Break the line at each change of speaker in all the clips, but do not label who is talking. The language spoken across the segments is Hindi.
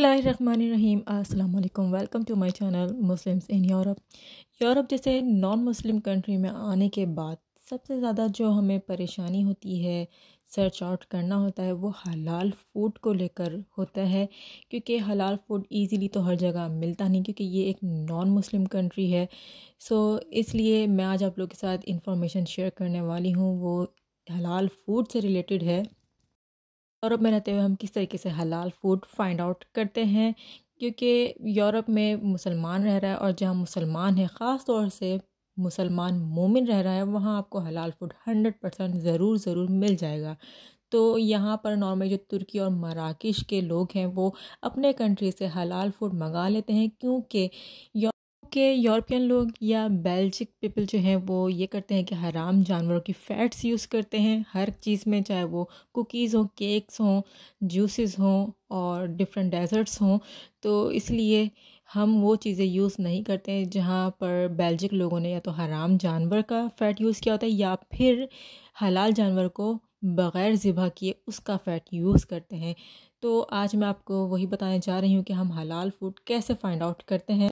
रहीम अस्सलाम वालेकुम welcome to my channel Muslims in Europe Europe जैसे नॉन मुस्लिम कंट्री में आने के बाद सबसे ज़्यादा जो हमें परेशानी होती है सर्च आउट करना होता है वो हलाल फूड को लेकर होता है क्योंकि हलाल फूड इजीली तो हर जगह मिलता नहीं क्योंकि ये एक नॉन मुस्लिम कंट्री है सो इसलिए मैं आज आप लोग के साथ इंफॉर्मेशन शेयर करने वाली हूँ वो हलाल फूड से रिलेटेड है यूरोप में रहते हुए हम किस तरीके से हलाल फूड फाइंड आउट करते हैं क्योंकि यूरोप में मुसलमान रह रहा है और जहाँ मुसलमान है ख़ास तौर से मुसलमान मोमिन रह रहा है वहाँ आपको हलाल फूड हंड्रेड परसेंट ज़रूर ज़रूर मिल जाएगा तो यहाँ पर नॉर्मली जो तुर्की और मराकश के लोग हैं वो अपने कंट्री से हलाल फूड मंगा लेते हैं क्योंकि के यूरोपियन लोग या बेल्जिक पीपल जो हैं वो ये करते हैं कि हराम जानवरों की फैट्स यूज़ करते हैं हर चीज़ में चाहे वो कुकीज़ हों केक्स हों जूसेस हों और डिफरेंट डेजर्ट्स हों तो इसलिए हम वो चीज़ें यूज़ नहीं करते हैं जहाँ पर बेल्जिक लोगों ने या तो हराम जानवर का फ़ैट यूज़ किया होता है या फिर हलाल जानवर को बग़ैर ज़िबा किए उसका फ़ैट यूज़ करते हैं तो आज मैं आपको वही बताने जा रही हूँ कि हम हलाल फूड कैसे फ़ाइंड आउट करते हैं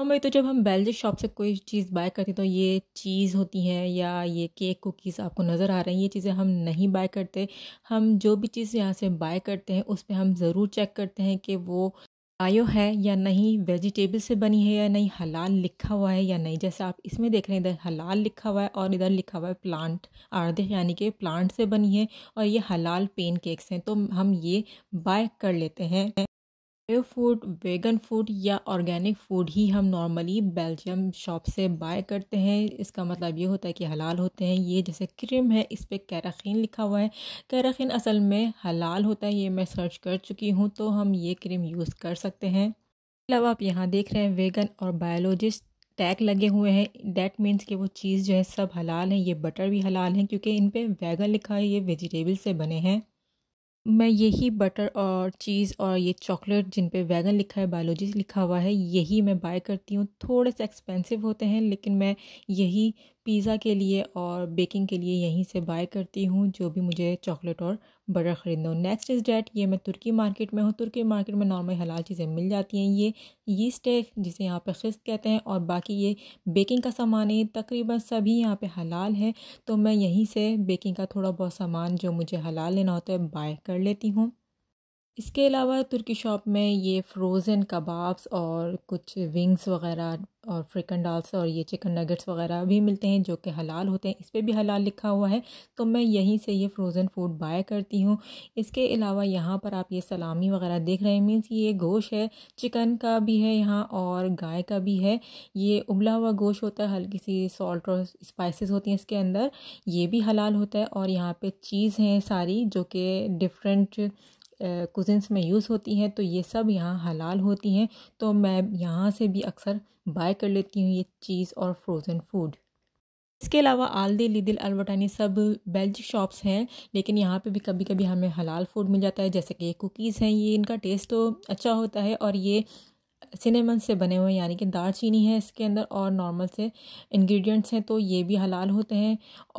हम हाँ, भाई तो जब हम बेल्जिक शॉप से कोई चीज़ बाय करते तो ये चीज़ होती हैं या ये केक कुकीज़ आपको नज़र आ रही हैं ये चीज़ें हम नहीं बाय करते हम जो भी चीज़ यहाँ से बाय करते हैं उस पर हम ज़रूर चेक करते हैं कि वो बायो है या नहीं वेजिटेबल से बनी है या नहीं हलाल लिखा हुआ है या नहीं जैसे आप इसमें देख रहे हैं इधर हलाल लिखा हुआ है और इधर लिखा हुआ है प्लांट आर्ध यानी कि प्लांट से बनी है और ये हलाल पेन केक्स हैं तो हम ये बाय कर लेते हैं बायो फूड वेगन फूड या ऑर्गेनिक फूड ही हम नॉर्मली बेल्जियम शॉप से बाय करते हैं इसका मतलब ये होता है कि हलाल होते हैं ये जैसे क्रीम है इस पर कैराखीन लिखा हुआ है कैराखीन असल में हलाल होता है ये मैं सर्च कर चुकी हूँ तो हम ये क्रीम यूज़ कर सकते हैं अलावा आप यहाँ देख रहे हैं वेगन और बायोलॉजिस्ट टैग लगे हुए हैं डैट मीन्स कि वो चीज़ जो है सब हलाल है ये बटर भी हलाल है क्योंकि इन पर वेगन लिखा है ये वेजिटेबल से बने हैं मैं यही बटर और चीज़ और ये चॉकलेट जिन पे वैगन लिखा है बायोलॉजी लिखा हुआ है यही मैं बाय करती हूँ थोड़े से एक्सपेंसिव होते हैं लेकिन मैं यही पिज़्ज़ा के लिए और बेकिंग के लिए यहीं से बाय करती हूँ जो भी मुझे चॉकलेट और बटर ख़रीदना हो नेक्स्ट इज़ डेट ये मैं तुर्की मार्केट में हूँ तुर्की मार्केट में नॉर्मल हलाल चीज़ें मिल जाती हैं ये यीस्ट है जिसे यहाँ पे खिस्त कहते हैं और बाकी ये बेकिंग का सामान है तकरीबन सभी यहाँ पे हलाल है तो मैं यहीं से बेकिंग का थोड़ा बहुत सामान जो मुझे हलाल लेना होता है बाय कर लेती हूँ इसके अलावा तुर्की शॉप में ये फ्रोज़न कबाब्स और कुछ विंग्स वगैरह और फ्रिकन डाल्स और ये चिकन नगेट्स वगैरह भी मिलते हैं जो कि हलाल होते हैं इस पर भी हलाल लिखा हुआ है तो मैं यहीं से ये फ्रोज़न फूड बाय करती हूँ इसके अलावा यहाँ पर आप ये सलामी वगैरह देख रहे हैं मीन्स ये गोश है चिकन का भी है यहाँ और गाय का भी है ये उबला हुआ गोश होता है हल्की सी सॉल्ट और स्पाइसिस होती हैं इसके अंदर ये भी हलाल होता है और यहाँ पर चीज़ हैं सारी जो कि डिफरेंट कुज़न्स में यूज़ होती हैं तो ये सब यहाँ हलाल होती हैं तो मैं यहाँ से भी अक्सर बाय कर लेती हूँ ये चीज़ और फ्रोज़न फूड इसके अलावा आलदी लिदिल अलवटानी सब बेल्ज शॉप्स हैं लेकिन यहाँ पे भी कभी कभी हमें हलाल फूड मिल जाता है जैसे कि कुकीज़ हैं ये इनका टेस्ट तो अच्छा होता है और ये सिनेमन से बने हुए हैं यानी कि दालचीनी है इसके अंदर और नॉर्मल से इंग्रेडिएंट्स हैं तो ये भी हलाल होते हैं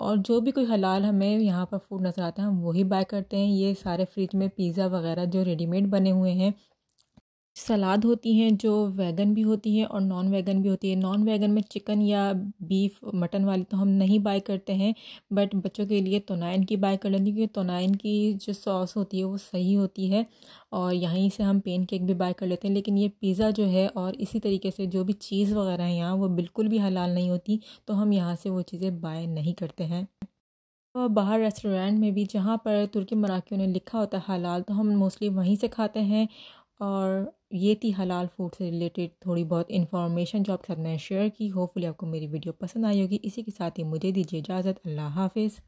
और जो भी कोई हलाल हमें यहाँ पर फूड नज़र आता है हम वही बाय करते हैं ये सारे फ्रिज में पिज़्ज़ा वगैरह जो रेडीमेड बने हुए हैं सलाद होती हैं जो वेगन भी होती हैं और नॉन वेगन भी होती है नॉन वेगन में चिकन या बीफ मटन वाली तो हम नहीं बाय करते हैं बट बच्चों के लिए तोनाइन की बाय कर लेती क्योंकि तोनाइन की जो सॉस होती है वो सही होती है और यहीं से हम पेन केक भी बाय कर लेते हैं लेकिन ये पिज़्ज़ा जो है और इसी तरीके से जो भी चीज़ वगैरह है यहाँ वो बिल्कुल भी हलाल नहीं होती तो हम यहाँ से वो चीज़ें बाय नहीं करते हैं और तो बाहर रेस्टोरेंट में भी जहाँ पर तुर्की मराकियों ने लिखा होता है हलाल तो हम मोस्टली वहीं से खाते हैं और ये थी हलाल फूड से रिलेटेड थोड़ी बहुत इन्फॉर्मेशन जो आपके साथ मैंने शेयर की होपफुली आपको मेरी वीडियो पसंद आई होगी इसी के साथ ही मुझे दीजिए इजाज़त अल्लाह हाफिज़